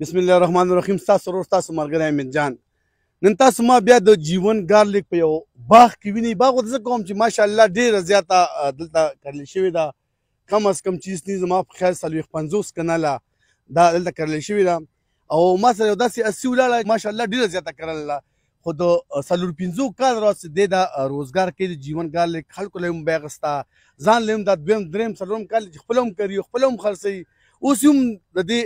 بسم الله الرحمن الرحیم تاسو ورور تاسو مرګره احمد جان نن تاسو ما بیا د ژوند ګارلیک په یو باغ کې ویني باغ د کوم چې ماشاالله ډیر زیاته دلته کړل شوی دا کم از کم چیز نه زما په خیال سلوخ 50 کناله دا دلته کړل شوی دا او ما سره یو داسې اسی ولاړه ماشاالله ډیر زیاته کړل خو د سلور 50 کال راس د روزګار کې د ژوند ګارلیک خلکو لوم بیغستا ځان لوم د دویم دریم سلورم کال خپلم کوي خپلم خرسي اوس هم د دې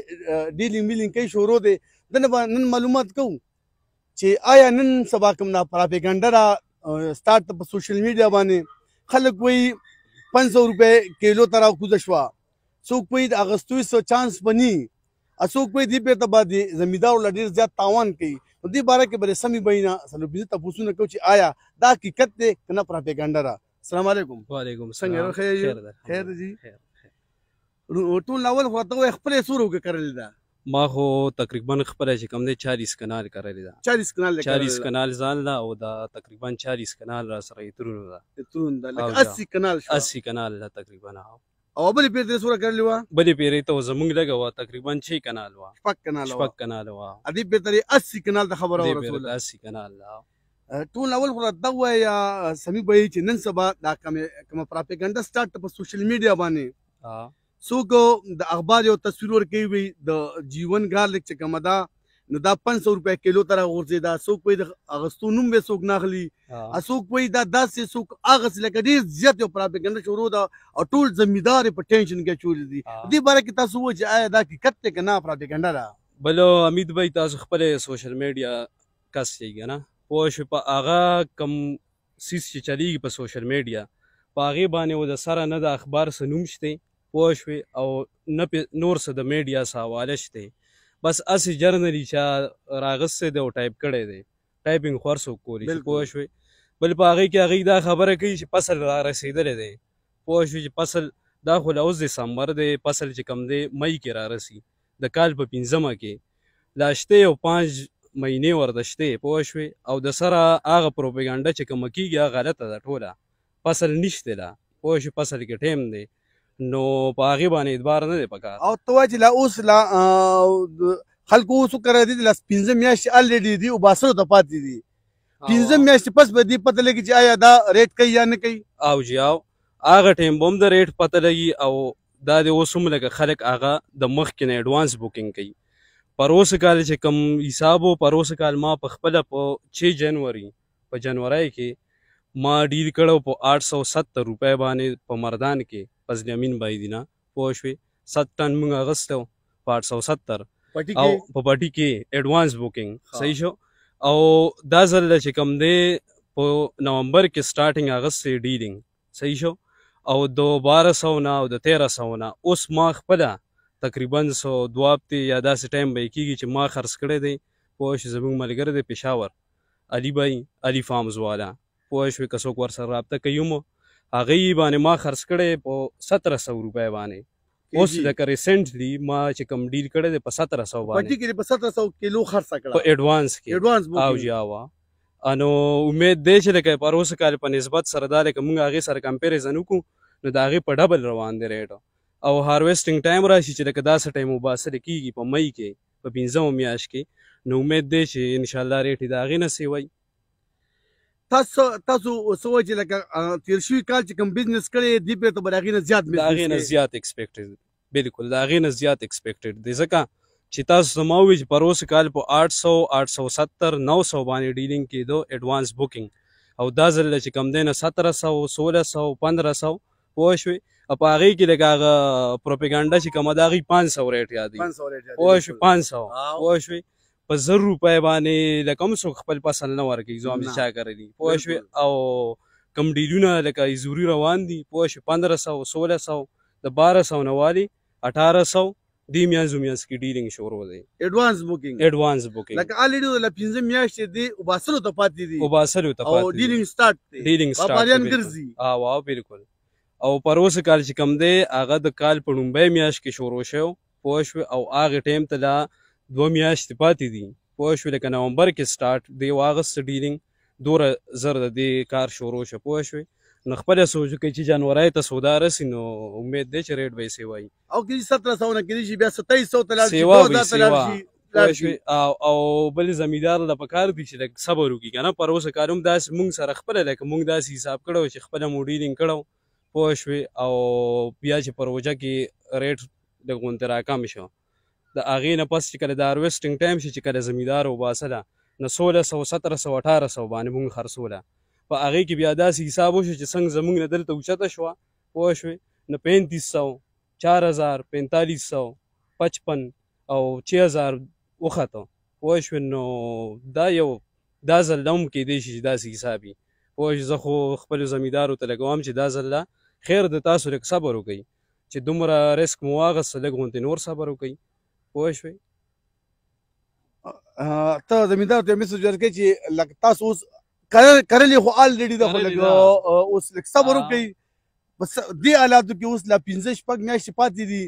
ډیلینګ ویلینګ کې شروع دی دنه نن معلومات کوم چې آیا نن سبا کوم نه پراپګاندا را سٹارټ په سوشل میډیا باندې خلک وایي 500 روپے کیلو ترا کوز شوا څوک په اغستوي سو چانس بني اسوک په دې په تبا دي زمیدار لډیر زیات تاوان کوي دې باره کې بل سمي بینا سلو بيزه تاسو نه کو چې آیا دا حقیقت ده کنه پروپاګاندا را السلام علیکم وعلیکم السلام خیر خیر جی ټول اول خو ته خپلې سورو کې کړل دا ما خو تقریبا خپلې چې کم دی 40 کنال کړل دا 40 کنال 40 کنال ځان دا او دا تقریبا 40 کنال را سره ترونو دا ترون دا لکه 80 کنال 80 کنال دا تقریبا او بل پیر دې سوره کړلې و بل پیر ته زمونږ لګه و تقریبا 6 کنال و شپک کنال و شپک کنال و ادي به تر 80 کنال د خبره رسول 80 کنال ټول اول خو دغه یا سمي به چې نن سبا دا کوم کوم پراپګاندا سٹارټ په سوشل میډیا باندې څوک د اخبار یو تصویر ورکوي وي د جیون ګارلک چې کومه ده نو دا 500 روپے کیلو تر غورځي دا څوک په اغستو نوم به څوک ناخلي څوک په دا داسې څوک اغس لکه ډیر زیات یو پروپاګاندا شروع دا ټول ځمیدار په ټینشن کې چول دي دې باره کې تاسو و چې آیا دا حقیقت ته کنه پروپاګاندا دا بلو امید بھائی تاسو خپل سوشل میډیا کس یې نه پوه شو په اغا کم سیس چې چلیږي په سوشل میډیا په هغه باندې و د سره نه د اخبار سنوم شته پوه شوې او نه نور څه د میډیا سره حواله شته بس اسې جرنلی چې راغسته دی او ټایپ کړی دی ټایپینګ خو هر څوک کولی شي پوه شوې بل په هغې کې هغوی دا خبره کوي چې پسل را رسېدلی دی پوه شوې چې پسل دا خو له اوس دسمبر دی پسل چې کم دی مئی کې را رسي د کال په پنځمه کې لا شته او پنج مینې ورته شته پوه شوې او د سره هغه پروپیګانډه چې کومه کېږي هغه غلطه ده ټوله فصل نشته ده پوه شوې فصل کې ټیم دی نو په هغه باندې اعتبار نه دی پکار او تو چې لا اوس لا خلکو اوس کړه دي لا پنځه میاشتې الریډي دي او باسر ته پاتې دي پنځه میاشتې پس به دي پته لګي چې آیا دا ریټ کوي یا نه کوي او جی او هغه ټیم بوم د ریټ پته لګي او دا د اوس هم لکه خلک هغه د مخ کې نه اډوانس بوکینګ کوي پروس کال چې کم حسابو پروس کال ما په خپل په 6 جنوري په جنوري کې ما ډیر کړو په 870 روپۍ باندې په مردان کې پس زمين بایدینه پوه شوې 7 ټن موږ اغستو په 870 او په پټي کې ایڈوانس بوکینګ صحیح شو او دا زل چې کم دی په نومبر کې سٹارټینګ اغست سي ډیلینګ صحیح شو او د 1200 نه او د 1300 نه اوس ما خپل تقریبا 100 دوابتي یا داسې ټایم به کیږي چې ما خرڅ کړی دی په شي زموږ ملګری دی پېښور علي بای علي فارمز والا پوه شوې که څوک ورسره رابطه کوي هم هغې باندې ما خرڅ کړی په سطره سوه روپۍ باندې اوس لکه ریسنټلی ما چې کوم ډیل کړی دی په سطره سوه باندې پټي کې په سطره سوه کیلو خرڅه کړه په اډوانس کې اډوانس او جی آوا نو امید دی چې لکه پر اوس کال په نسبت سره دا لکه موږ هغې سره کمپیریزن وکړو نو د هغې په ډبل روان دی ریټ او هارویسټینګ ټایم راشي چې لکه داسې ټایم مباصره کیږي په مئی کې په پنځمه میاشت کې نو امید دی چې انشاءالله ریټ یې د هغې نه سیوی تاسو تاسو سوچ لکه تیر شوی کال چې کوم بزنس کړی دی په تبر اغینه زیات بزنس اغینه نه زیات ایکسپیکټډ بالکل دا اغینه نه زیات ایکسپیکټډ دی ځکه چې تاسو زموږ چې پروس کال په 800 870 900 باندې ډیلینګ کېدو اډوانس بوکینګ او دا ځل چې کم دینه 1700 1600 1500 پوه شوي په هغه کې لکه پروپاګاندا چې کومه دا غي 500 ریټ یادې 500 ریټ یادې پوه شو 500 پوه شوي په زر روپۍ باندې د کوم څوک خپل پسند نه ورکوي زو هم چا کړی پوه شو او کم ډیلونه لکه ایزوري روان دي پوه شو 1500 1600 د 1200 نه والی 1800 دی میانزو میانز کې ډیلینګ شروع دی ایڈوانس بوکینګ ایڈوانس بوکینګ لکه الیډي ولا پنځه میاشتې دی او باسلو ته پاتې دی او باسلو ته پاتې او ډیلینګ سٹارټ دی ډیلینګ سٹارټ پاریان ګرځي ها واه بالکل او پروسه کال چې کم دی هغه د کال په نومبه میاش کې شروع شو پوه شو او هغه ټیم ته دوه میاشتې پاتې دي پوه شوې لکه نومبر کې سټارټ دی واغست ډیلینګ دوره زر د دې کار شروع شو پوه شوې نو خپل سوچ کوي چې جنورای ته سودا رسي نو امید دی چې ریټ به یې سیوایي او کې 1700 نه کې شي بیا 2700 ته لاړ شي او او بل زمیدار له پکار دي چې لک صبر وکي کنه پر اوسه کاروم داس مونږ سره خپل لک مونږ داس حساب کړو چې خپل موډیلینګ کړو پوه شوې او بیا چې پروژه کې ریټ د غونډه راکم شو د هغې نه پس چې کله د هارویسټنګ ټایم شي چې کله زمیندار وباسله نو سوله سوه سطره سوه اټاره سوه باندې مونږ خرڅوله په هغې کې بیا داسې حساب وشو چې څنګه زمونږ نه دلته اوچته شوه پوه شوې نو پینتیس سوه چار هزار پینتالیس سوه پچپن او چې هزار وخته پوه شوې نو دا یو دا ځل هم کېدی شي چې داسې حساب وي پوه زه خو خپلو زمیندارو ته لګوم چې دا ځل خیر د تاسو لږ صبر وکړئ چې دومره ریسک مو واغسته لږ غوندې نور صبر وکړئ پوه شوي ته زمیندار ته میسج ورکړي چې لکه تاسو اوس کرلې خو الریډي د خلکو اوس لک صبر وکړي بس دې حالاتو کې اوس لا 15 شپږ میاشتې پاتې دي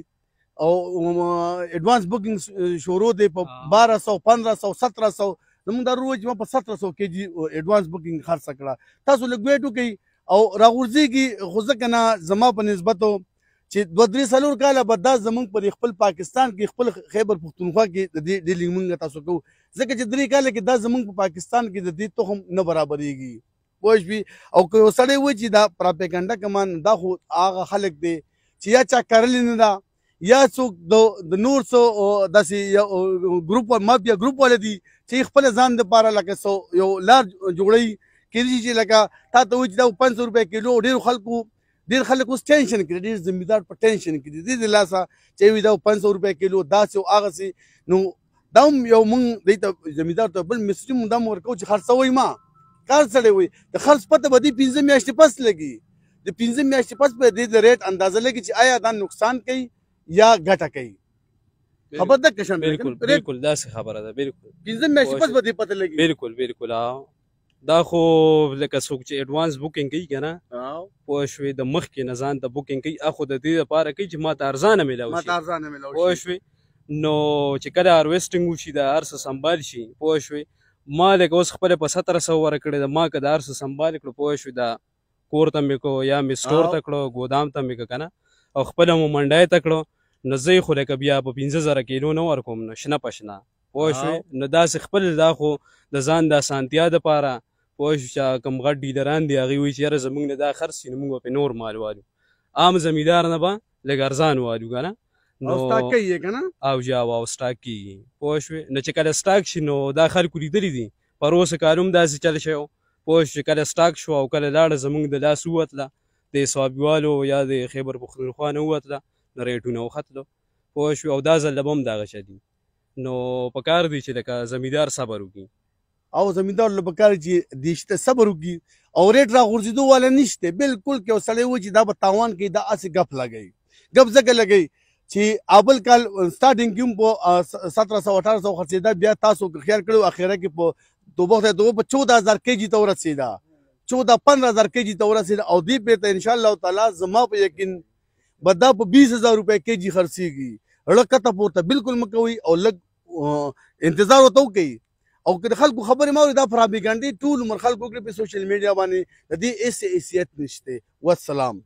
او ایڈوانس بوکینګ شروع دی په 1200 1500 1700 زموږ د روز ما په 1700 کې جی ایڈوانس بوکینګ خرڅ کړه تاسو لګوي ټو کې او راغورځي کې خو ځکه نه زما په نسبت چې دوه درې سلور کاله به دا زمونږ پر خپل پاکستان کې خپل خیبر پښتونخوا کې د دې لمونږ تاسو کوو ځکه چې درې کاله کې دا زمونږ په پاکستان کې د دې تخم نه برابرېږي پوه شوي او که یو سړی وایي چې دا پراپیګنډا کمان دا خو هغه خلک دی چې یا چا کرلی نه ده یا څوک د نور څو داسې ګروپ مافیا ګروپ ولې دي چې خپل ځان د پاره لکه سو یو لار جوړی کېږي چې لکه تا ته وځي دا 500 روپے کیلو ډیر خلکو ډیر خلک اوس ټینشن کې ډیر ذمہدار په ټینشن کې دي د دې لاسا چې وی دا 500 روپے کیلو داس او هغه سي نو دا یو مونږ د ذمہدار ته بل مسلم دا ورکو چې خرڅوي ما کار سره وي د خرڅ پته به دې 15 میاشتې پس لګي د 15 میاشتې پس به د ریټ اندازه لګي چې آیا دا نقصان کوي یا ګټه کوي خبر ده کشن بالکل بالکل دا خبره ده بالکل 15 میاشتې پس به دې پته لګي بالکل بالکل دا خو لکه څوک چې اډوانس بوکینګ کوي کنه پوه شوې د مخکې نه ځان ته بوکینګ کوي اخو د دې لپاره کوي چې ماته ارزانه ملاو شي ماته ارزانه ملاو شي پوه شوې نو چې کله هارویسټینګ وشي دا هر څه سنبال شي پوه شوې ما لکه اوس خپل په 1700 ورکړې د ما که دا هر څه سنبال کړو پوه شوې دا کور ته مې کو یا مې سٹور ته کړو ګودام ته مې کنه او خپل مو منډای ته کړو نو زه خو لکه بیا په 15000 کیلو نه ورکوم نو شنه پښنه پوه شوې نو دا خپل دا خو د ځان د سانتیا د پاره پوه شو چې کوم غټ ډیلران دي هغوی وایي چې یاره زموږ نه دا خرڅ شي نو موږ به پرې نور مال والو عام زمیندار نه به لږ ارزان والو که نه نو سټاک کوي که نه او یا او سټاک کیږي پوه شوې نو چې کله سټاک شي نو دا خلکو لیدلي دي پروسه کار هم داسې چل شوی پوه شو کله سټاک شو او کله لاړه زموږ د لاس ووتله د سوابیوالو یا د خیبر پختونخوا نه ووتله نو ریټونه وختلو پوه شو او دا ځل به هم دغه شدي نو په کار دی چې لکه زمیندار صبر وکړي او زمیندار له پکار چې دیشته صبر وکي او ریټ را غورځېدو والا نشته بالکل کې وسړی و چې دا په تاوان کې دا اسې غف لګي غف زګه لګي چې ابل کال سٹارټینګ کوم په 1700 1800 خرڅېدا بیا تاسو خیال کړو اخیره کې په دوبه ته دوبه 14000 کېجی ته ورسېدا 14 15000 کېجی ته ورسېدا او دی په ته ان شاء الله تعالی زما په یقین بدا په 20000 روپے کېجی خرڅېږي لکه ته پورته بالکل مکوي او لګ انتظار وته کوي او که د خلکو خبرې موري دا پراپګانډي ټول عمر خلکو کړې په سوشل میډیا باندې د دې هیڅ حیثیت نشته والسلام